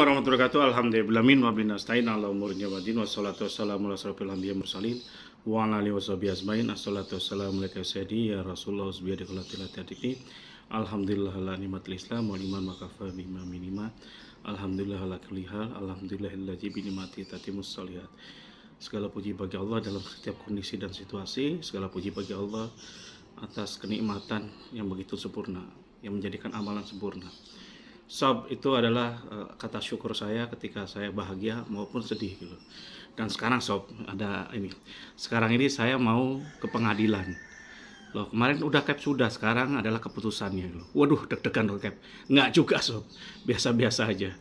Assalamualaikum warahmatullahi wabarakatuh. Alhamdulillah ya min Alhamdulillah Islam iman Alhamdulillah Alhamdulillah Segala puji bagi Allah dalam setiap kondisi dan situasi, segala puji bagi Allah atas kenikmatan yang begitu sempurna, yang menjadikan amalan sempurna. Sab itu adalah uh, kata syukur saya ketika saya bahagia maupun sedih gitu. Dan sekarang sob ada ini. Sekarang ini saya mau ke pengadilan. Loh, kemarin udah cap sudah, sekarang adalah keputusannya loh. Gitu. Waduh, deg-degan loh cap. Enggak juga sob. Biasa-biasa aja.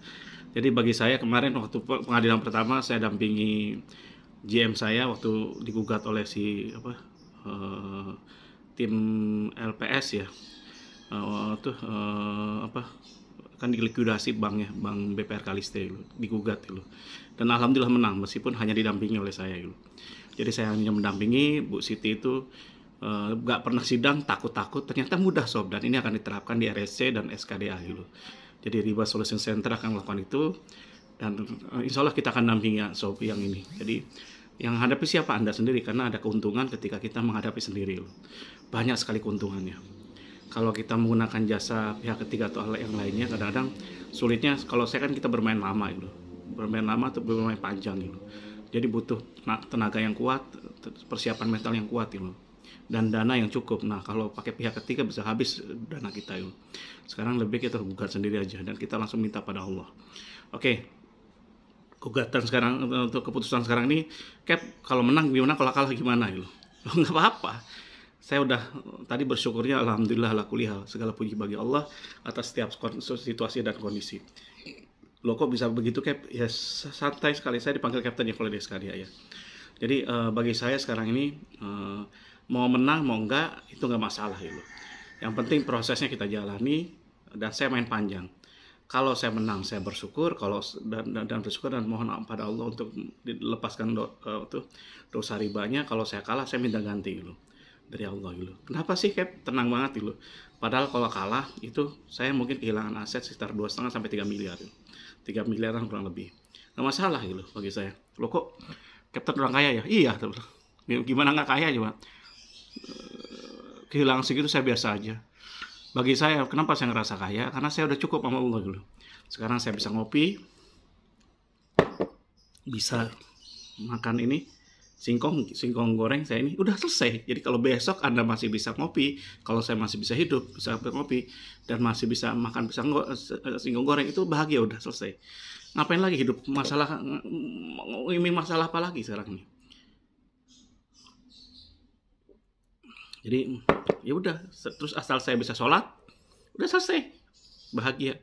Jadi bagi saya kemarin waktu pengadilan pertama saya dampingi GM saya waktu digugat oleh si apa uh, tim LPS ya. Uh, eh, tuh uh, apa kan dilikuidasi ya bank BPR Kaliste gitu digugat gitu dan alhamdulillah menang meskipun hanya didampingi oleh saya gitu jadi saya hanya mendampingi Bu Siti itu nggak eh, uh, pernah sidang takut-takut ternyata mudah sob dan ini akan diterapkan di RSC dan SKDA gitu jadi riba solution center akan melakukan itu dan uh, insya Allah kita akan dampingi ya, sob yang ini jadi yang hadapi siapa anda sendiri karena ada keuntungan ketika kita menghadapi sendiri loh. Gitu. banyak sekali keuntungannya kalau kita menggunakan jasa pihak ketiga atau yang lainnya kadang-kadang sulitnya kalau saya kan kita bermain lama gitu bermain lama atau bermain panjang gitu jadi butuh tenaga yang kuat persiapan mental yang kuat gitu dan dana yang cukup nah kalau pakai pihak ketiga bisa habis dana kita gitu sekarang lebih kita gugat sendiri aja dan kita langsung minta pada Allah oke okay. gugatan sekarang untuk keputusan sekarang ini cap kalau menang gimana kalau kalah gimana gitu nggak apa-apa saya udah tadi bersyukurnya alhamdulillah laku liha segala puji bagi Allah atas setiap situasi dan kondisi lo kok bisa begitu cap ya santai sekali saya dipanggil kapten ya kalau sekali ya jadi uh, bagi saya sekarang ini uh, mau menang mau enggak itu enggak masalah ya lo yang penting prosesnya kita jalani dan saya main panjang kalau saya menang saya bersyukur kalau dan dan, dan bersyukur dan mohon pada Allah untuk dilepaskan do, uh, eh, tuh dosa ribanya kalau saya kalah saya minta ganti gitu dari Allah gitu. Kenapa sih Cap tenang banget gitu? Padahal kalau kalah itu saya mungkin kehilangan aset sekitar 2,5 sampai 3 miliar. Gitu. 3 miliaran kurang lebih. Gak masalah gitu bagi saya. Lo kok Captain orang kaya ya? Iya, gimana nggak kaya juga? Kehilangan segitu saya biasa aja. Bagi saya, kenapa saya ngerasa kaya? Karena saya udah cukup sama Allah dulu. Gitu. Sekarang saya bisa ngopi, bisa makan ini, singkong singkong goreng saya ini udah selesai. Jadi kalau besok Anda masih bisa ngopi, kalau saya masih bisa hidup, bisa ngopi dan masih bisa makan bisa nggak eh, singkong goreng itu bahagia udah selesai. Ngapain lagi hidup? Masalah mm, ini masalah apa lagi sekarang ini? Jadi ya udah terus asal saya bisa sholat udah selesai bahagia.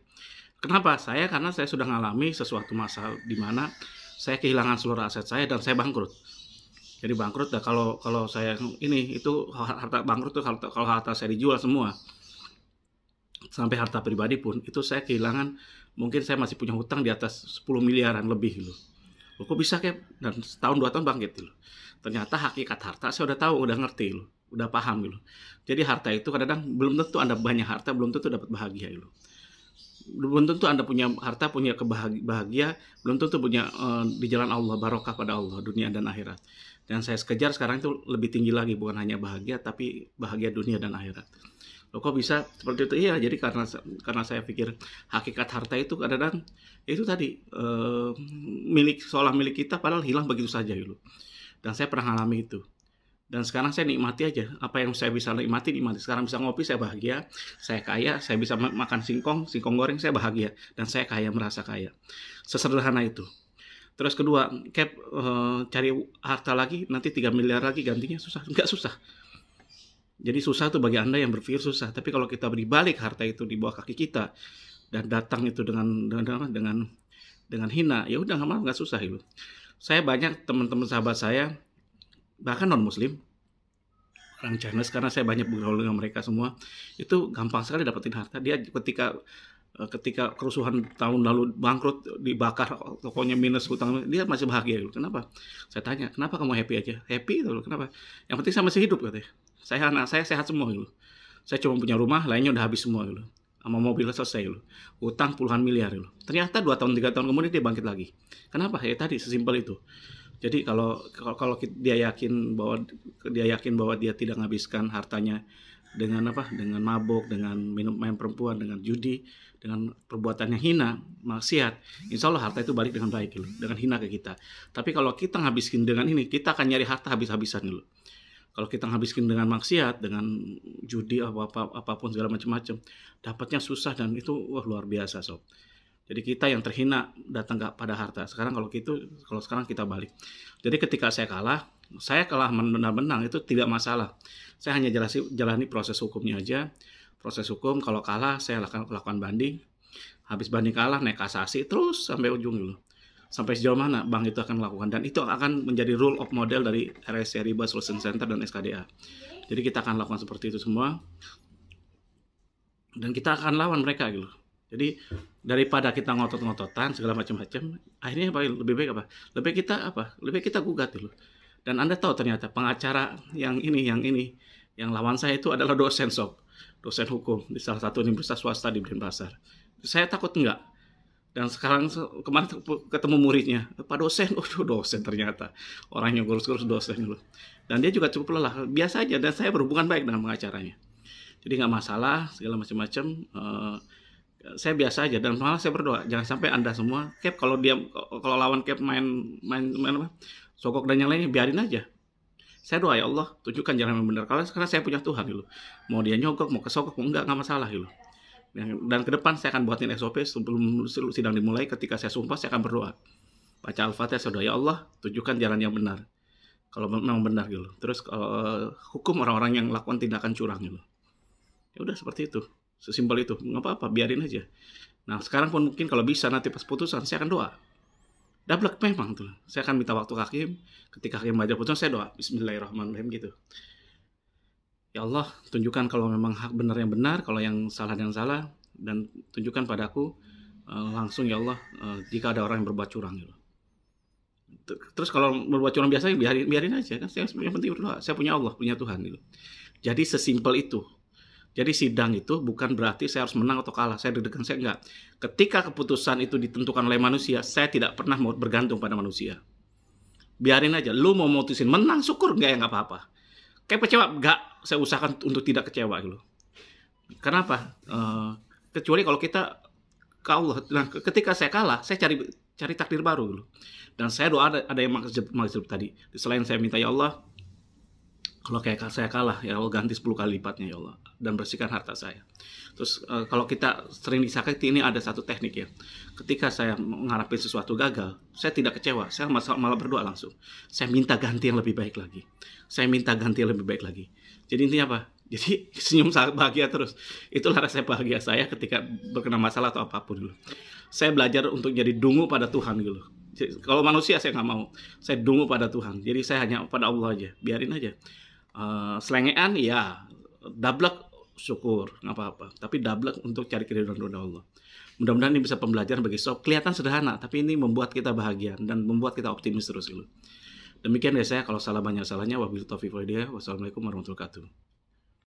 Kenapa? Saya karena saya sudah mengalami sesuatu masalah di mana saya kehilangan seluruh aset saya dan saya bangkrut jadi bangkrut dah kalau kalau saya ini itu harta bangkrut tuh harta, kalau harta saya dijual semua sampai harta pribadi pun itu saya kehilangan mungkin saya masih punya hutang di atas 10 miliaran lebih gitu. loh kok bisa kayak dan setahun dua tahun bangkit loh. Gitu. Ternyata hakikat harta saya udah tahu, udah ngerti loh, gitu. udah paham loh. Gitu. Jadi harta itu kadang-kadang belum tentu Anda banyak harta belum tentu dapat bahagia loh belum tentu Anda punya harta, punya kebahagia, belum tentu punya uh, di jalan Allah barokah pada Allah dunia dan akhirat. Dan saya sekejar sekarang itu lebih tinggi lagi bukan hanya bahagia tapi bahagia dunia dan akhirat. Loh kok bisa seperti itu? Iya, jadi karena karena saya pikir hakikat harta itu kadang-kadang itu tadi uh, milik seolah milik kita padahal hilang begitu saja dulu gitu. Dan saya pernah alami itu dan sekarang saya nikmati aja apa yang saya bisa nikmati nikmati sekarang bisa ngopi saya bahagia saya kaya saya bisa makan singkong singkong goreng saya bahagia dan saya kaya merasa kaya sesederhana itu terus kedua cap uh, cari harta lagi nanti 3 miliar lagi gantinya susah nggak susah jadi susah tuh bagi anda yang berpikir susah tapi kalau kita dibalik harta itu di bawah kaki kita dan datang itu dengan dengan dengan dengan hina ya udah nggak susah itu saya banyak teman-teman sahabat saya bahkan non muslim orang Chinese karena saya banyak bergaul dengan mereka semua itu gampang sekali dapetin harta dia ketika eh, ketika kerusuhan tahun lalu bangkrut dibakar tokonya minus hutang dia masih bahagia gitu kenapa saya tanya kenapa kamu happy aja happy itu kenapa yang penting saya masih hidup katanya saya anak saya sehat semua gitu saya cuma punya rumah lainnya udah habis semua gitu sama mobil selesai loh. hutang puluhan miliar loh. Ternyata dua tahun tiga tahun kemudian dia bangkit lagi. Kenapa? Ya tadi sesimpel itu. Jadi kalau kalau dia yakin bahwa dia yakin bahwa dia tidak menghabiskan hartanya dengan apa? Dengan mabuk, dengan minum main perempuan, dengan judi, dengan perbuatannya hina, maksiat, insya Allah harta itu balik dengan baik loh. Gitu. dengan hina ke kita. Tapi kalau kita nghabiskin dengan ini, kita akan nyari harta habis-habisan loh. Gitu. kalau kita ngabiskin dengan maksiat dengan judi apa apa apapun segala macam-macam dapatnya susah dan itu wah luar biasa sob jadi kita yang terhina datang gak pada harta. Sekarang kalau gitu, kalau sekarang kita balik. Jadi ketika saya kalah, saya kalah menang-menang itu tidak masalah. Saya hanya jelasin jalani proses hukumnya aja. Proses hukum kalau kalah saya akan lakukan banding. Habis banding kalah naik kasasi terus sampai ujung dulu. Gitu. Sampai sejauh mana bank itu akan melakukan dan itu akan menjadi rule of model dari RSC Riba Solution Center dan SKDA. Jadi kita akan lakukan seperti itu semua dan kita akan lawan mereka gitu jadi daripada kita ngotot-ngototan segala macam-macam, akhirnya apa? Lebih baik apa? Lebih kita apa? Lebih kita gugat dulu. Dan Anda tahu ternyata pengacara yang ini, yang ini, yang lawan saya itu adalah dosen sok, dosen hukum di salah satu universitas swasta di Denpasar. Saya takut enggak. Dan sekarang kemarin ketemu muridnya, Pak dosen, oh dosen ternyata. Orangnya kurus-kurus dosen dulu. Dan dia juga cukup lelah, biasa aja. Dan saya berhubungan baik dengan pengacaranya. Jadi nggak masalah, segala macam-macam. -macam eh, saya biasa aja dan malah saya berdoa jangan sampai anda semua cap kalau dia kalau lawan cap main main main apa sokok dan yang lainnya biarin aja saya doa ya Allah tunjukkan jalan yang benar kalau sekarang saya punya Tuhan gitu mau dia nyogok mau kesokok mau enggak nggak masalah gitu dan ke depan saya akan buatin SOP sebelum sidang dimulai ketika saya sumpah saya akan berdoa baca Al-Fatihah saya doa ya Allah tunjukkan jalan yang benar kalau memang benar gitu terus uh, hukum orang-orang yang lakukan tindakan curang gitu ya udah seperti itu Sesimpel itu. Nggak apa-apa, biarin aja. Nah, sekarang pun mungkin kalau bisa nanti pas putusan saya akan doa. Dablek memang tuh. Saya akan minta waktu hakim. Ketika hakim baca putusan saya doa. Bismillahirrahmanirrahim gitu. Ya Allah, tunjukkan kalau memang hak benar yang benar, kalau yang salah yang salah, dan tunjukkan padaku uh, eh, langsung ya Allah uh, jika ada orang yang berbuat curang gitu. Terus kalau berbuat curang biasa biarin biarin aja kan. Saya yang penting berdoa. Saya punya Allah, punya Tuhan gitu. Jadi sesimpel itu jadi sidang itu bukan berarti saya harus menang atau kalah, saya deg-degan, saya enggak. Ketika keputusan itu ditentukan oleh manusia, saya tidak pernah mau bergantung pada manusia. Biarin aja, lu mau mutusin menang, syukur enggak ya enggak apa-apa. Kayak kecewa, enggak, saya usahakan untuk tidak kecewa gitu. Kenapa? Uh, kecuali kalau kita ke Allah. Nah, ketika saya kalah, saya cari cari takdir baru dulu. Gitu Dan saya doa ada, ada yang maksud, maksud tadi. Selain saya minta ya Allah, kalau kayak saya kalah ya Allah ganti 10 kali lipatnya ya Allah dan bersihkan harta saya terus uh, kalau kita sering disakiti ini ada satu teknik ya ketika saya mengharapkan sesuatu gagal saya tidak kecewa saya malah berdoa langsung saya minta ganti yang lebih baik lagi saya minta ganti yang lebih baik lagi jadi intinya apa jadi senyum bahagia terus itulah rasa bahagia saya ketika berkena masalah atau apapun dulu gitu. saya belajar untuk jadi dungu pada Tuhan dulu. Gitu. jadi, kalau manusia saya nggak mau saya dungu pada Tuhan jadi saya hanya pada Allah aja biarin aja Uh, selengean ya, dablek syukur, nggak apa-apa. Tapi dablek untuk cari keridhaan Allah. Mudah-mudahan ini bisa pembelajaran bagi sob. Kelihatan sederhana, tapi ini membuat kita bahagia dan membuat kita optimis terus gitu. Demikian ya saya kalau salah banyak salahnya wabillahi taufiq Wassalamualaikum warahmatullahi wabarakatuh.